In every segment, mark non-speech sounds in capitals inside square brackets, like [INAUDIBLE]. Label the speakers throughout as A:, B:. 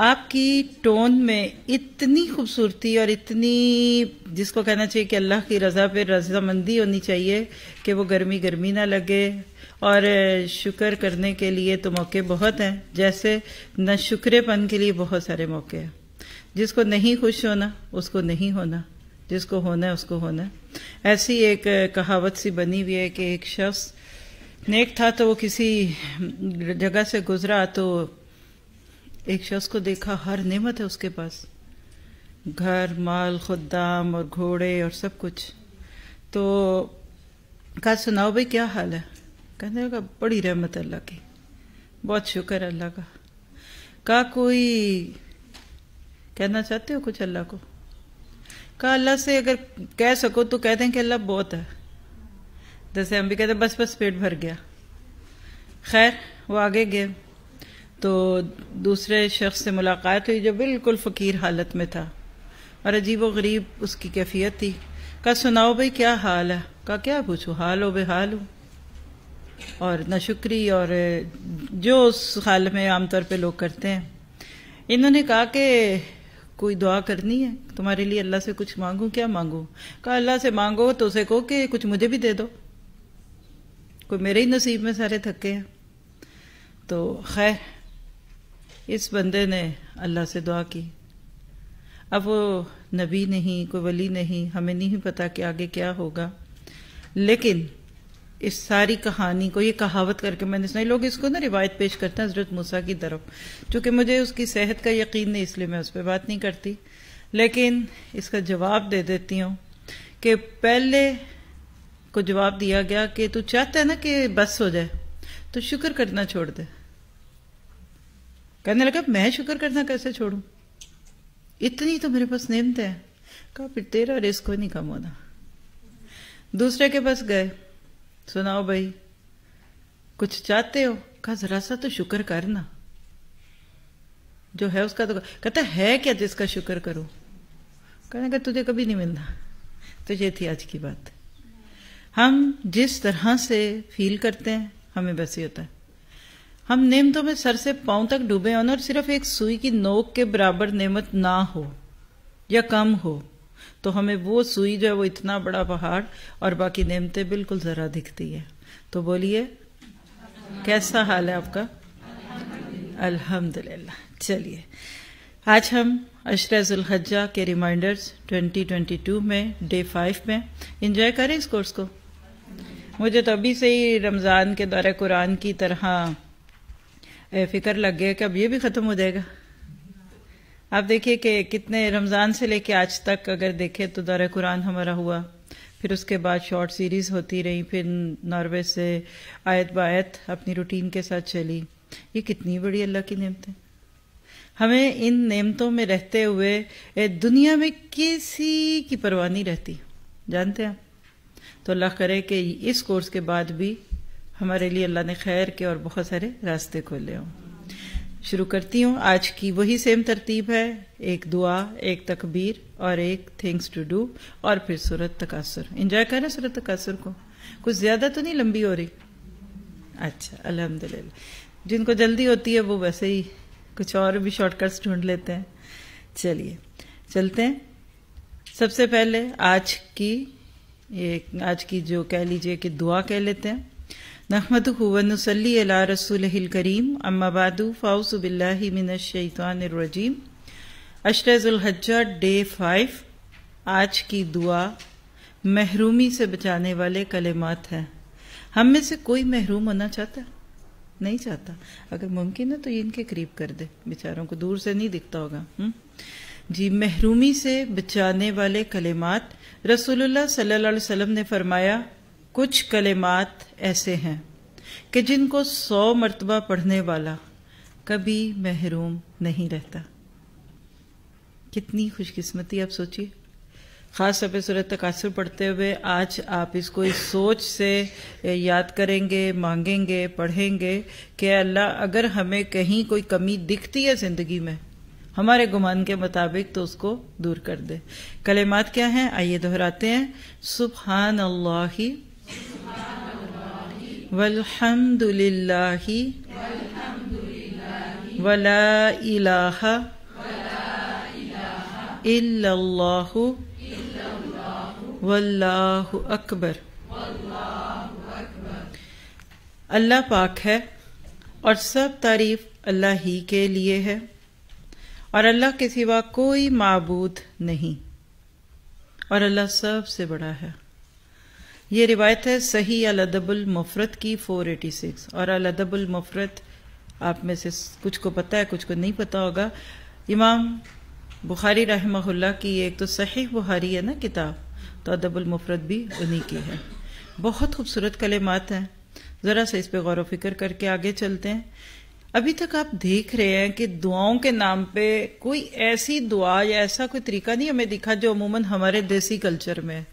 A: आपकी टोन में इतनी खूबसूरती और इतनी जिसको कहना चाहिए कि अल्लाह की रज़ा पे रजामंदी होनी चाहिए कि वो गर्मी गर्मी ना लगे और शुक्र करने के लिए तो मौके बहुत हैं जैसे न शुक्रपन के लिए बहुत सारे मौके हैं जिसको नहीं खुश होना उसको नहीं होना जिसको होना है उसको होना है ऐसी एक कहावत सी बनी हुई है कि एक शख्स नेक था तो वो किसी जगह से गुजरा तो एक शख्स को देखा हर नेमत है उसके पास घर माल खुदाम और घोड़े और सब कुछ तो कहा सुनाओ भाई क्या हाल है कहने लगा बड़ी रहमत अल्लाह की बहुत शुक्र अल्लाह का कहा कोई कहना चाहते हो कुछ अल्लाह को कहा अल्लाह से अगर कह सको तो कह दें कि अल्लाह बहुत है जैसे हम भी कहते बस बस पेट भर गया खैर वो आगे गए तो दूसरे शख्स से मुलाकात हुई जो बिल्कुल फ़कीर हालत में था और अजीब व गरीब उसकी कैफियत थी कहा सुनाओ भाई क्या हाल है कहा क्या पूछूँ हाल हो बेहाल हूँ और नशुक्री और जो उस हाल में आमतौर पर लोग करते हैं इन्होंने कहा कि कोई दुआ करनी है तुम्हारे लिए अल्लाह से कुछ मांगू क्या मांगू कहा अल्लाह से मांगो तो उसे कहो कि कुछ मुझे भी दे दो कोई मेरे ही नसीब में सारे थके हैं तो खैर इस बंदे ने अल्लाह से दुआ की अब वो नबी नहीं कोई वली नहीं हमें नहीं पता कि आगे क्या होगा लेकिन इस सारी कहानी को ये कहावत करके मैंने सुनाई लोग इसको ना रिवायत पेश करते हैं हजरत मूसा की तरफ चूंकि मुझे उसकी सेहत का यकीन नहीं इसलिए मैं उस पर बात नहीं करती लेकिन इसका जवाब दे देती हूँ कि पहले को जवाब दिया गया कि तू चाहता है ना कि बस हो जाए तो शुक्र करना छोड़ दे कहने लगा मैं शुक्र करना कैसे छोड़ू इतनी तो मेरे पास नेमत है कहा फिर तेरा रिस्क को नहीं कम होना दूसरे के पास गए सुनाओ भाई कुछ चाहते हो कहा जरा सा तो शुक्र करना जो है उसका तो कहता है क्या जिसका शुक्र करो कहने का तुझे कभी नहीं मिलना तो ये थी आज की बात हम जिस तरह से फील करते हैं हमें बस होता है हम नेमतों में सर से पांव तक डूबे हों और सिर्फ एक सुई की नोक के बराबर नेमत ना हो या कम हो तो हमें वो सुई जो है वो इतना बड़ा पहाड़ और बाकी नेमतें बिल्कुल ज़रा दिखती है तो बोलिए कैसा हाल है आपका अल्हम्दुलिल्लाह चलिए आज हम अशरजुल्हजा के रिमाइंडर्स 2022 में डे फाइव में इंजॉय करें इस कोर्स को मुझे तो अभी से ही रमज़ान के दौरे कुरान की तरह फिक्र लग गया कि अब ये भी ख़त्म हो जाएगा आप देखिए कि कितने रमज़ान से लेके आज तक अगर देखें तो दार कुरान हमारा हुआ फिर उसके बाद शॉर्ट सीरीज़ होती रही फिर नॉर्वे से आयत बायत अपनी रूटीन के साथ चली ये कितनी बड़ी अल्लाह की नियमतें है हमें इन नियमतों में रहते हुए दुनिया में किसी की परवाह नहीं रहती जानते हैं तो अल्लाह करे कि इस कोर्स के बाद भी हमारे लिए अल्लाह ने खैर के और बहुत सारे रास्ते खोले हों शुरू करती हूँ आज की वही सेम तरतीब है एक दुआ एक तकबीर और एक थिंग्स टू डू और फिर सूरत तकासुर इंजॉय करें सूरत तकासुर को कुछ ज़्यादा तो नहीं लंबी हो रही अच्छा अल्हम्दुलिल्लाह जिनको जल्दी होती है वो वैसे ही कुछ और भी शॉर्टकट्स ढूंढ लेते हैं चलिए चलते हैं सबसे पहले आज की ये आज की जो कह लीजिए कि दुआ कह लेते हैं नहमदली रसूलकरीम अम्माबादू फ़ाउसबिल्लिमिनशैतवानरजीम अशरज़ुल्हजा डे फाइव आज की दुआ महरूमी से बचाने वाले कलेमात हैं हम में से कोई महरूम होना चाहता नहीं चाहता अगर मुमकिन है तो ये इनके करीब कर दे बेचारों को दूर से नहीं दिखता होगा हुँ? जी महरूमी से बचाने वाले कलेमात रसूलुल्लाह सल्लल्लाहु अलैहि वसल्लम ने फरमाया कुछ कलेमात ऐसे हैं कि जिनको सौ मरतबा पढ़ने वाला कभी महरूम नहीं रहता कितनी खुशकिस्मती आप सोचिए ख़ास तौर पर सूरत तकासर पढ़ते हुए आज आप इसको इस सोच से याद करेंगे मांगेंगे पढ़ेंगे कि अल्लाह अगर हमें कहीं कोई कमी दिखती है ज़िंदगी में हमारे गुमान के मुताबिक तो उसको दूर कर दे कलेमात क्या हैं आइए दोहराते हैं सुबहान अल्लाह वल्हम्दुलिल्लाहि वला इलाहा इल्लल्लाहु वल्लाहु अकबर अल्लाह पाक है और सब तारीफ अल्लाह ही के लिए है और अल्लाह के सिवा कोई मबूद नहीं और अल्लाह सबसे बड़ा है ये रिवायत है सही अलदबुल मुफरत की 486 और अलदबुल मुफरत आप में से कुछ को पता है कुछ को नहीं पता होगा इमाम बुखारी रहमहुल्ला की एक तो सही बुखारी है ना किताब तो अदबुल मुफरत भी उन्हीं की है बहुत खूबसूरत कलेमात हैं ज़रा सा इस पर गौर वफिक्र करके आगे चलते हैं अभी तक आप देख रहे हैं कि दुआओं के नाम पे कोई ऐसी दुआ या ऐसा कोई तरीका नहीं हमें दिखा जो अमूमन हमारे देसी कल्चर में है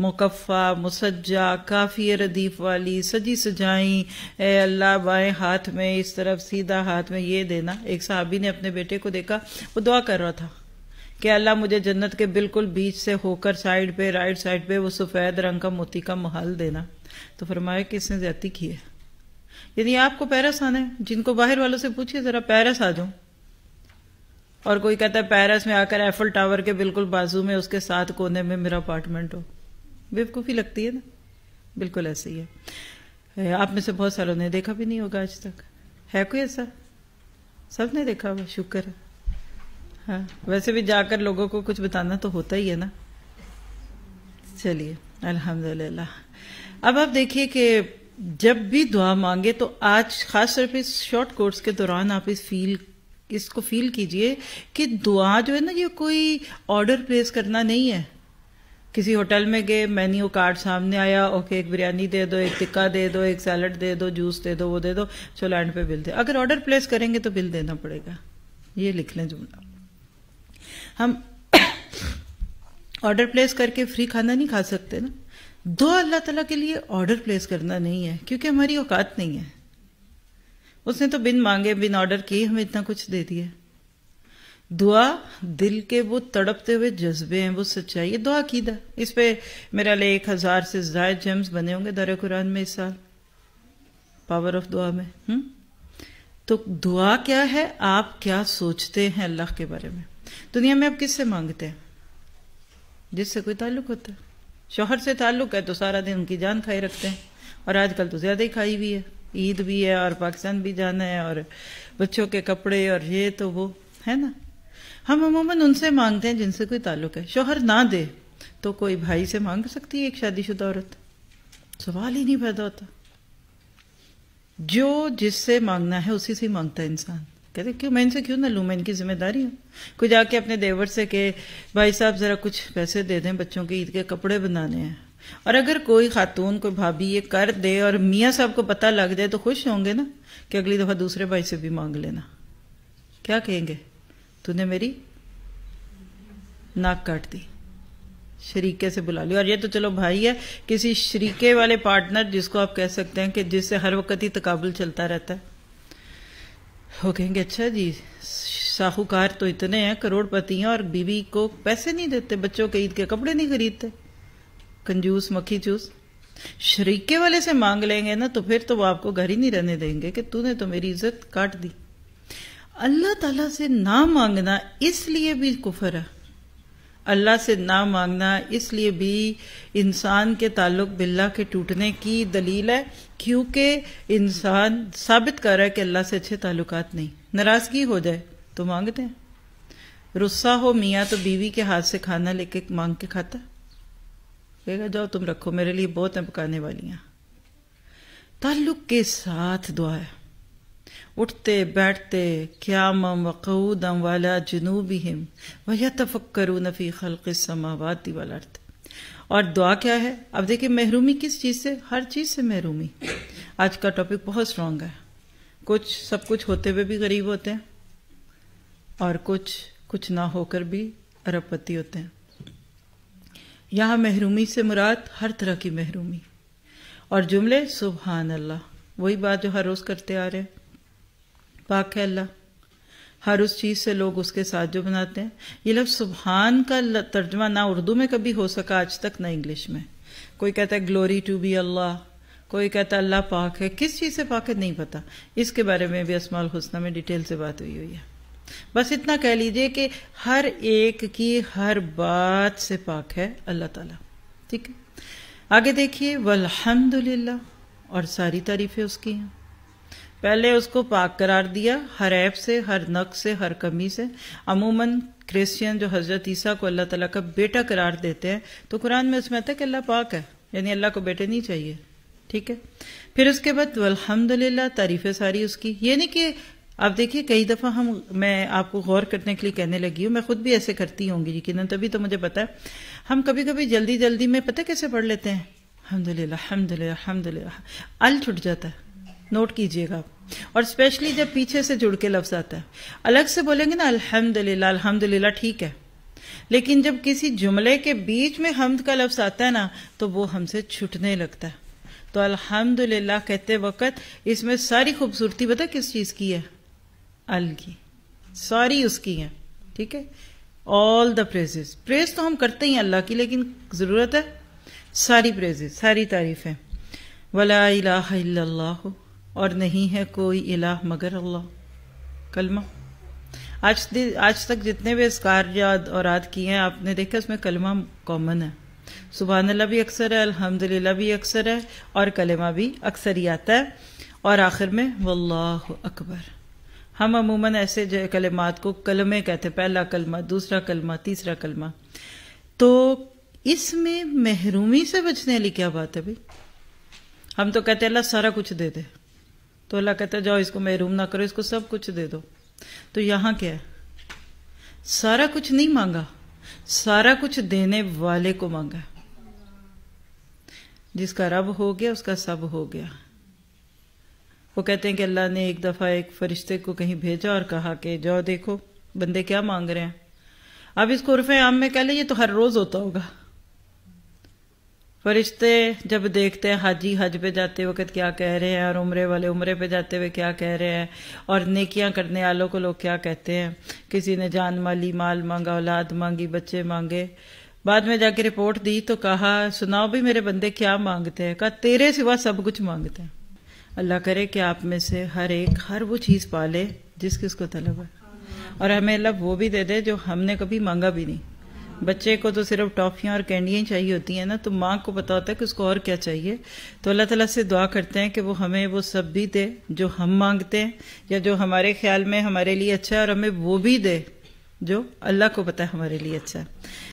A: मुकफ़ा मुसजा काफ़ी रदीफ वाली सजी सजाई ए अल्लाह बाएँ हाथ में इस तरफ सीधा हाथ में ये देना एक साहबी ने अपने बेटे को देखा वो दुआ कर रहा था कि अल्लाह मुझे जन्नत के बिल्कुल बीच से होकर साइड पे राइट साइड पे वो सफ़ेद रंग का मोती का महल देना तो फरमाया कि इसने ज्यादा की है यदि आपको पैरस आना है जिनको बाहर वालों से पूछिए ज़रा पैरस आ जाओ और कोई कहता है पेरिस में आकर एफल टावर के बिल्कुल बाजू में उसके साथ कोने में मेरा अपार्टमेंट हो बेवकूफ़ी लगती है ना बिल्कुल ऐसे ही है आप में से बहुत सालों ने देखा भी नहीं होगा आज तक है कोई ऐसा सब ने देखा हुआ शुक्र है हाँ वैसे भी जाकर लोगों को कुछ बताना तो होता ही है ना चलिए अल्हम्दुलिल्लाह अब आप देखिए कि जब भी दुआ मांगे तो आज खास तौर पर इस शॉर्ट कोर्स के दौरान आप इस फील इसको फील कीजिए कि दुआ जो है ना ये कोई ऑर्डर प्लेस करना नहीं है किसी होटल में गए मेन्यू कार्ड सामने आया ओके एक बिरयानी दे दो एक टिक्का दे दो एक सैलड दे दो जूस दे दो वो दे दो चलो एंड पे बिल दे अगर ऑर्डर प्लेस करेंगे तो बिल देना पड़ेगा ये लिख लें जुमला हम [COUGHS] ऑर्डर प्लेस करके फ्री खाना नहीं खा सकते ना दो अल्लाह तला के लिए ऑर्डर प्लेस करना नहीं है क्योंकि हमारी औकात नहीं है उसने तो बिन मांगे बिन ऑर्डर किए हमें इतना कुछ दे दिया दुआ दिल के वो तड़पते हुए जज्बे हैं वो सच्चाई है दुआ कीदा इस पे मेरा लिए एक हज़ार से ज्यादा जेम्स बने होंगे दर कुरान में इस साल पावर ऑफ दुआ में हुँ? हम्म? तो दुआ क्या है आप क्या सोचते हैं अल्लाह के बारे में दुनिया में आप किससे मांगते हैं जिससे कोई ताल्लुक होता है शोहर से ताल्लुक है तो सारा दिन उनकी जान खाई रखते हैं और आजकल तो ज़्यादा ही खाई हुई है ईद भी है और पाकिस्तान भी जाना है और बच्चों के कपड़े और ये तो वो है ना हम अमूमन उनसे मांगते हैं जिनसे कोई ताल्लुक है शोहर ना दे तो कोई भाई से मांग सकती है एक शादीशुदा औरत सवाल ही नहीं पैदा होता जो जिससे मांगना है उसी से मांगता है इंसान कहते क्यों मैं इनसे क्यों ना लू मैं इनकी जिम्मेदारी हूं कोई जाके अपने देवर से कहे भाई साहब ज़रा कुछ पैसे दे दें बच्चों के ईद के कपड़े बनाने हैं और अगर कोई खातून कोई भाभी ये कर दे और मियाँ साहब को पता लग जाए तो खुश होंगे ना कि अगली दफ़ा दूसरे भाई से भी मांग लेना क्या कहेंगे तूने मेरी नाक काट दी शरीके से बुला लिया और ये तो चलो भाई है किसी शरीके वाले पार्टनर जिसको आप कह सकते हैं कि जिससे हर वक्त ही तकाबुल चलता रहता है वो कहेंगे अच्छा जी साहूकार तो इतने हैं करोड़पति हैं और बीवी को पैसे नहीं देते बच्चों के ईद के कपड़े नहीं खरीदते कंजूस मक्खी चूस शरीके वाले से मांग लेंगे ना तो फिर तो वो आपको घर ही नहीं रहने देंगे कि तूने तो मेरी इज्जत काट दी अल्लाह ताला से ना मांगना इसलिए भी कुफर है अल्लाह से ना मांगना इसलिए भी इंसान के ताल्लुक बिल्ला के टूटने की दलील है क्योंकि इंसान साबित कर रहा है कि अल्लाह से अच्छे ताल्लुक नहीं नाराजगी हो जाए तो मांगते हैं रुस्सा हो मियाँ तो बीवी के हाथ से खाना लेके मांग के खाता कहेगा जाओ तुम रखो मेरे लिए बहुत हैं पकाने वालियाँ ताल्लुक के साथ दुआ है उठते बैठते क्याम वकूदम वाला जुनूब हिम वह तफक्करू नफ़ी खलक समावाती वाला अर्थ और दुआ क्या है अब देखिए महरूमी किस चीज़ से हर चीज़ से महरूमी आज का टॉपिक बहुत स्ट्रांग है कुछ सब कुछ होते हुए भी गरीब होते हैं और कुछ कुछ ना होकर भी अरबपति होते हैं यहाँ महरूमी से मुराद हर तरह की महरूमी और जुमले सुबहान अल्लाह वही बात जो हर रोज़ करते आ रहे हैं पाक है अल्लाह हर उस चीज़ से लोग उसके साथ जो बनाते हैं ये लफ्ज़ सुबहान का तर्जमा ना उर्दू में कभी हो सका आज तक ना इंग्लिश में कोई कहता है ग्लोरी टू बी अल्लाह कोई कहता है अल्लाह पाक है किस चीज़ से पाक है नहीं पता इसके बारे में भी असमाल हुसना में डिटेल से बात हुई हुई है बस इतना कह लीजिए कि हर एक की हर बात से पाक है अल्लाह ताला ठीक है आगे देखिए वल्हमदुलिल्लाह और सारी तारीफें उसकी हैं पहले उसको पाक करार दिया हर ऐप से हर नक से हर कमी से अमूमन क्रिश्चियन जो हजरत ईसा को अल्लाह तला का बेटा करार देते हैं तो कुरान में उसमें आता है कि अल्लाह पाक है यानी अल्लाह को बेटे नहीं चाहिए ठीक है फिर उसके बाद अलहमदिल्ला तारीफ़ सारी उसकी ये नहीं कि आप देखिए कई दफ़ा हम मैं आपको गौर करने के लिए कहने लगी हूँ मैं खुद भी ऐसे करती होंगी यकीन तभी तो मुझे पता है हम कभी कभी जल्दी जल्दी में पता कैसे पढ़ लेते हैं अलहमदिल्ला अलहमदिल्ला अल छुट जाता है नोट कीजिएगा और स्पेशली जब पीछे से जुड़ के लफ्ज आता है अलग से बोलेंगे ना अल्हम्दुलिल्लाह अल्हम्दुलिल्लाह ठीक है लेकिन जब किसी जुमले के बीच में हमद का लफ्ज आता है ना तो वो हमसे छुटने लगता है तो अल्हम्दुलिल्लाह कहते वक्त इसमें सारी खूबसूरती बता किस चीज की है अल की सारी उसकी है ठीक है ऑल द प्रेजेस प्रेज तो हम करते ही अल्लाह की लेकिन जरूरत है सारी प्रेजेस सारी तारीफें वला इलाहा इल्लल्लाहु और नहीं है कोई इलाह मगर अल्लाह कलमा आज आज तक जितने भी इसकार याद और आद किए हैं आपने देखा उसमें कलमा कॉमन है सुबह अल्लाह भी अक्सर है अल्हम्दुलिल्लाह भी अक्सर है और कलमा भी अक्सर ही आता है और आखिर में वल्लाह अकबर हम अमूमन ऐसे जो कलमात को कलमे कहते हैं पहला कलमा दूसरा कलमा तीसरा कलमा तो इसमें महरूमी से बचने वाली क्या बात है भाई हम तो कहते अल्लाह सारा कुछ दे दे तो अल्लाह कहता है जाओ इसको महरूम ना करो इसको सब कुछ दे दो तो यहां क्या है सारा कुछ नहीं मांगा सारा कुछ देने वाले को मांगा जिसका रब हो गया उसका सब हो गया वो कहते हैं कि अल्लाह ने एक दफ़ा एक फरिश्ते को कहीं भेजा और कहा कि जाओ देखो बंदे क्या मांग रहे हैं अब इसको उर्फ आम में कह ले ये तो हर रोज़ होता होगा फरिश्ते जब देखते हैं हाजी हज पे जाते वक्त क्या कह रहे हैं और उम्रे वाले उम्रे पे जाते हुए क्या कह रहे हैं और नेकियां करने वालों को लोग क्या कहते हैं किसी ने जान माली माल मांगा औलाद मांगी बच्चे मांगे बाद में जाके रिपोर्ट दी तो कहा सुनाओ भी मेरे बंदे क्या मांगते हैं कहा तेरे सिवा सब कुछ मांगते हैं अल्लाह करे कि आप में से हर एक हर वो चीज़ पाले जिसकी उसको तलब है और हमें अल्लाह वो भी दे दे जो हमने कभी मांगा भी नहीं बच्चे को तो सिर्फ टॉफ़ियाँ और कैंडियाँ ही चाहिए होती हैं ना तो माँ को पता होता है कि उसको और क्या चाहिए तो अल्लाह ताला से दुआ करते हैं कि वो हमें वो सब भी दे जो हम मांगते हैं या जो हमारे ख्याल में हमारे लिए अच्छा है और हमें वो भी दे जो अल्लाह को पता है हमारे लिए अच्छा है